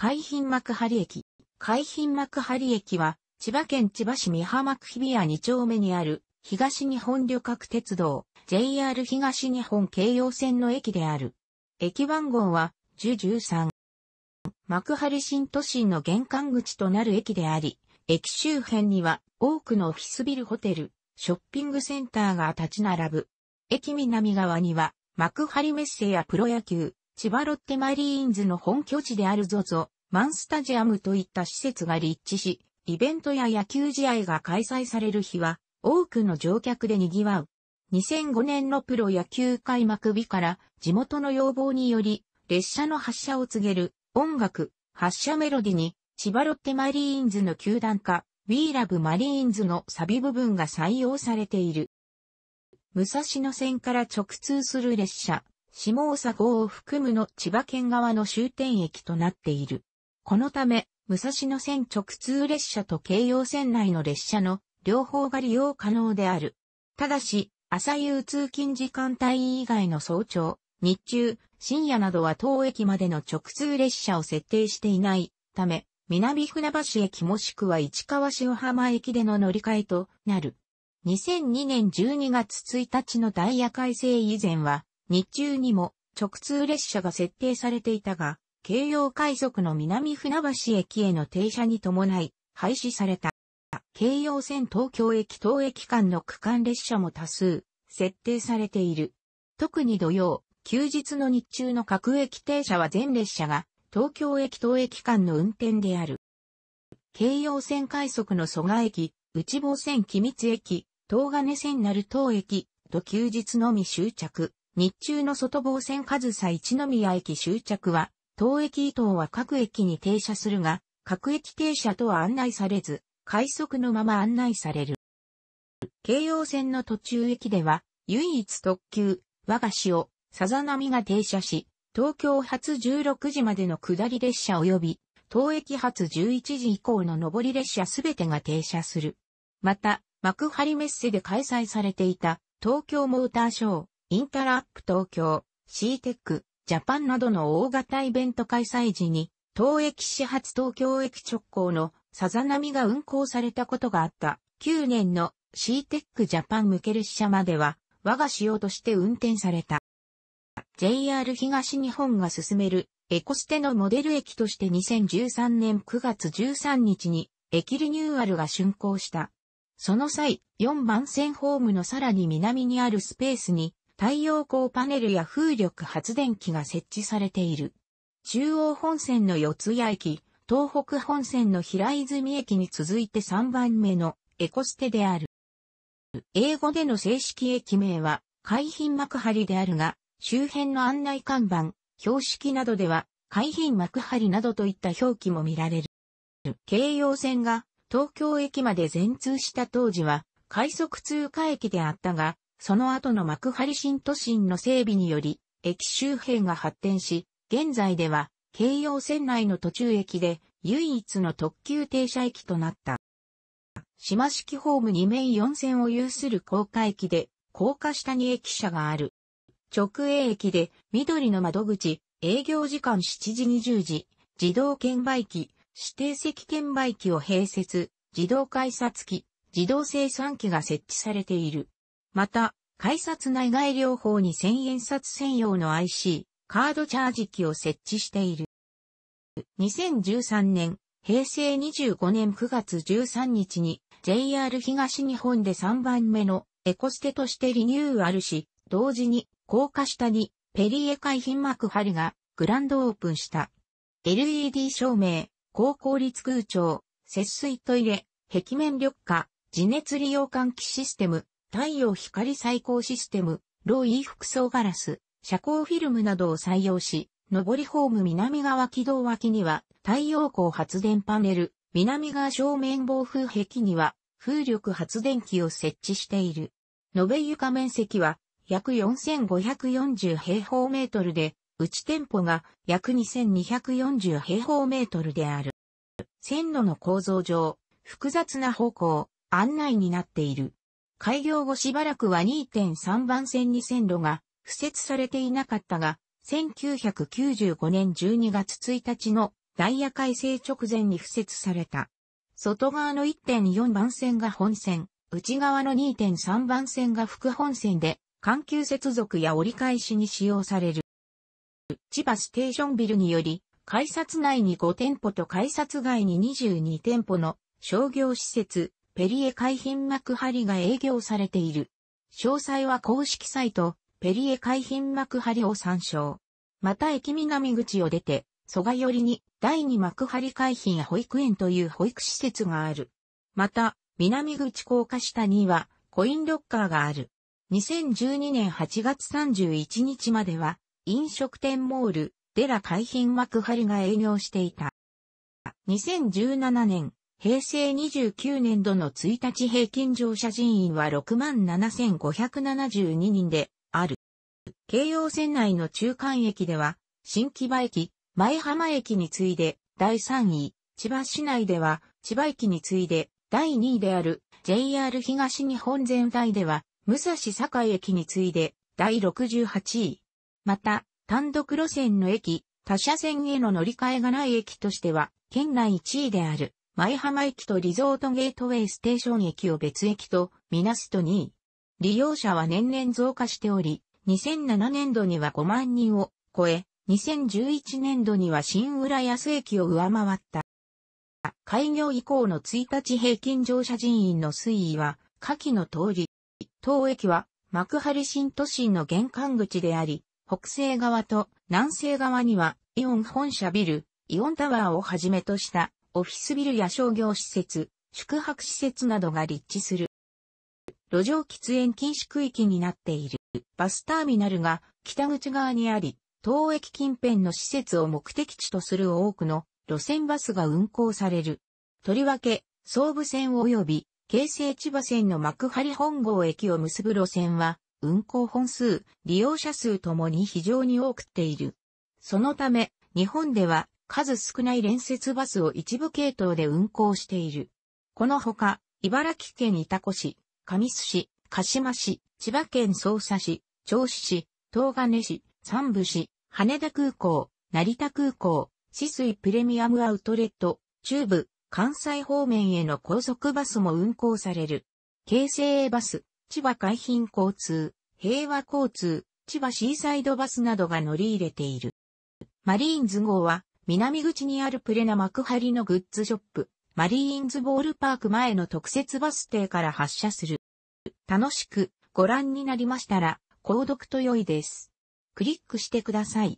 海浜幕張駅。海浜幕張駅は、千葉県千葉市美浜区日比谷2丁目にある、東日本旅客鉄道、JR 東日本京葉線の駅である。駅番号は、1013。幕張新都心の玄関口となる駅であり、駅周辺には多くのオフィスビルホテル、ショッピングセンターが立ち並ぶ。駅南側には幕張メッセやプロ野球、千葉ロッテマリーンズの本拠地である ZOZO、マンスタジアムといった施設が立地し、イベントや野球試合が開催される日は、多くの乗客で賑わう。2005年のプロ野球開幕日から地元の要望により列車の発車を告げる音楽発車メロディに千葉ロッテマリーンズの球団化 We Love マリーンズのサビ部分が採用されている。武蔵野線から直通する列車下総号を含むの千葉県側の終点駅となっている。このため、武蔵野線直通列車と京葉線内の列車の両方が利用可能である。ただし、朝夕通勤時間帯以外の早朝、日中、深夜などは当駅までの直通列車を設定していないため、南船橋駅もしくは市川塩浜駅での乗り換えとなる。2002年12月1日のダイヤ改正以前は、日中にも直通列車が設定されていたが、京葉快速の南船橋駅への停車に伴い、廃止された。京葉線東京駅東駅間の区間列車も多数、設定されている。特に土曜、休日の日中の各駅停車は全列車が、東京駅東駅間の運転である。京葉線快速の蘇我駅、内房線君津駅、東金線鳴東駅と休日のみ終着。日中の外房線上総一宮駅終着は、当駅伊東は各駅に停車するが、各駅停車とは案内されず、快速のまま案内される。京葉線の途中駅では、唯一特急、我が潮、を、さざ波が停車し、東京発16時までの下り列車及び、当駅発11時以降の上り列車すべてが停車する。また、幕張メッセで開催されていた東京モーターショー、インタラップ東京、シーテック、ジャパンなどの大型イベント開催時に、東駅始発東京駅直行のさざ波が運行されたことがあった。9年のシーテックジャパン向ける支車までは、我が仕様として運転された。JR 東日本が進めるエコステのモデル駅として2013年9月13日に駅リニューアルが竣工した。その際、4番線ホームのさらに南にあるスペースに太陽光パネルや風力発電機が設置されている。中央本線の四ツ谷駅、東北本線の平泉駅に続いて3番目のエコステである。英語での正式駅名は海浜幕張であるが、周辺の案内看板、標識などでは海浜幕張などといった表記も見られる。京葉線が東京駅まで全通した当時は快速通過駅であったが、その後の幕張新都心の整備により、駅周辺が発展し、現在では、京葉線内の途中駅で、唯一の特急停車駅となった。島式ホーム2面4線を有する高架駅で、高架下に駅舎がある。直営駅で、緑の窓口、営業時間7時20時、自動券売機、指定席券売機を併設、自動改札機、自動生産機が設置されている。また、改札内外両方に千円札専用の IC、カードチャージ機を設置している。2013年、平成25年9月13日に JR 東日本で3番目のエコステとしてリニューアルし、同時に高架下にペリエ海浜幕張がグランドオープンした。LED 照明、高効率空調、節水トイレ、壁面緑化、地熱利用換気システム、太陽光採光システム、ローイー服装ガラス、遮光フィルムなどを採用し、上りホーム南側軌道脇には太陽光発電パネル、南側正面防風壁には風力発電機を設置している。延べ床面積は約4540平方メートルで、内店舗が約2240平方メートルである。線路の構造上、複雑な方向、案内になっている。開業後しばらくは2.3番線に線路が敷設されていなかったが、1995年12月1日のダイヤ改正直前に敷設された。外側の1.4番線が本線、内側の2.3番線が副本線で、環球接続や折り返しに使用される。千葉ステーションビルにより、改札内に5店舗と改札外に22店舗の商業施設、ペリエ海浜幕張が営業されている。詳細は公式サイト、ペリエ海浜幕張を参照。また駅南口を出て、蘇我寄りに第二幕張海浜保育園という保育施設がある。また、南口高架下にはコインロッカーがある。2012年8月31日までは、飲食店モール、デラ海浜幕張が営業していた。2017年、平成29年度の1日平均乗車人員は67,572人である。京葉線内の中間駅では、新木場駅、前浜駅に次いで第3位、千葉市内では千葉駅に次いで第2位である JR 東日本全体では武蔵境駅に次いで第68位。また、単独路線の駅、他車線への乗り換えがない駅としては県内1位である。舞浜駅とリゾートゲートウェイステーション駅を別駅とみなすと2位。利用者は年々増加しており、2007年度には5万人を超え、2011年度には新浦安駅を上回った。開業以降の1日平均乗車人員の推移は、下記の通り、当駅は幕張新都心の玄関口であり、北西側と南西側にはイオン本社ビル、イオンタワーをはじめとしたオフィスビルや商業施設、宿泊施設などが立地する。路上喫煙禁止区域になっているバスターミナルが北口側にあり、当駅近辺の施設を目的地とする多くの路線バスが運行される。とりわけ、総武線及び京成千葉線の幕張本郷駅を結ぶ路線は、運行本数、利用者数ともに非常に多くっている。そのため、日本では数少ない連接バスを一部系統で運行している。このほか、茨城県潮来市、神栖市、鹿島市、千葉県匝瑳市、銚子市、東金市、三部市、羽田空港、成田空港、止水プレミアムアウトレット、中部、関西方面への高速バスも運行される。京成バス、千葉海浜交通、平和交通、千葉シーサイドバスなどが乗り入れている。マリーンズ号は南口にあるプレナ幕張のグッズショップ、マリーンズボールパーク前の特設バス停から発車する。楽しくご覧になりましたら、購読と良いです。クリックしてください。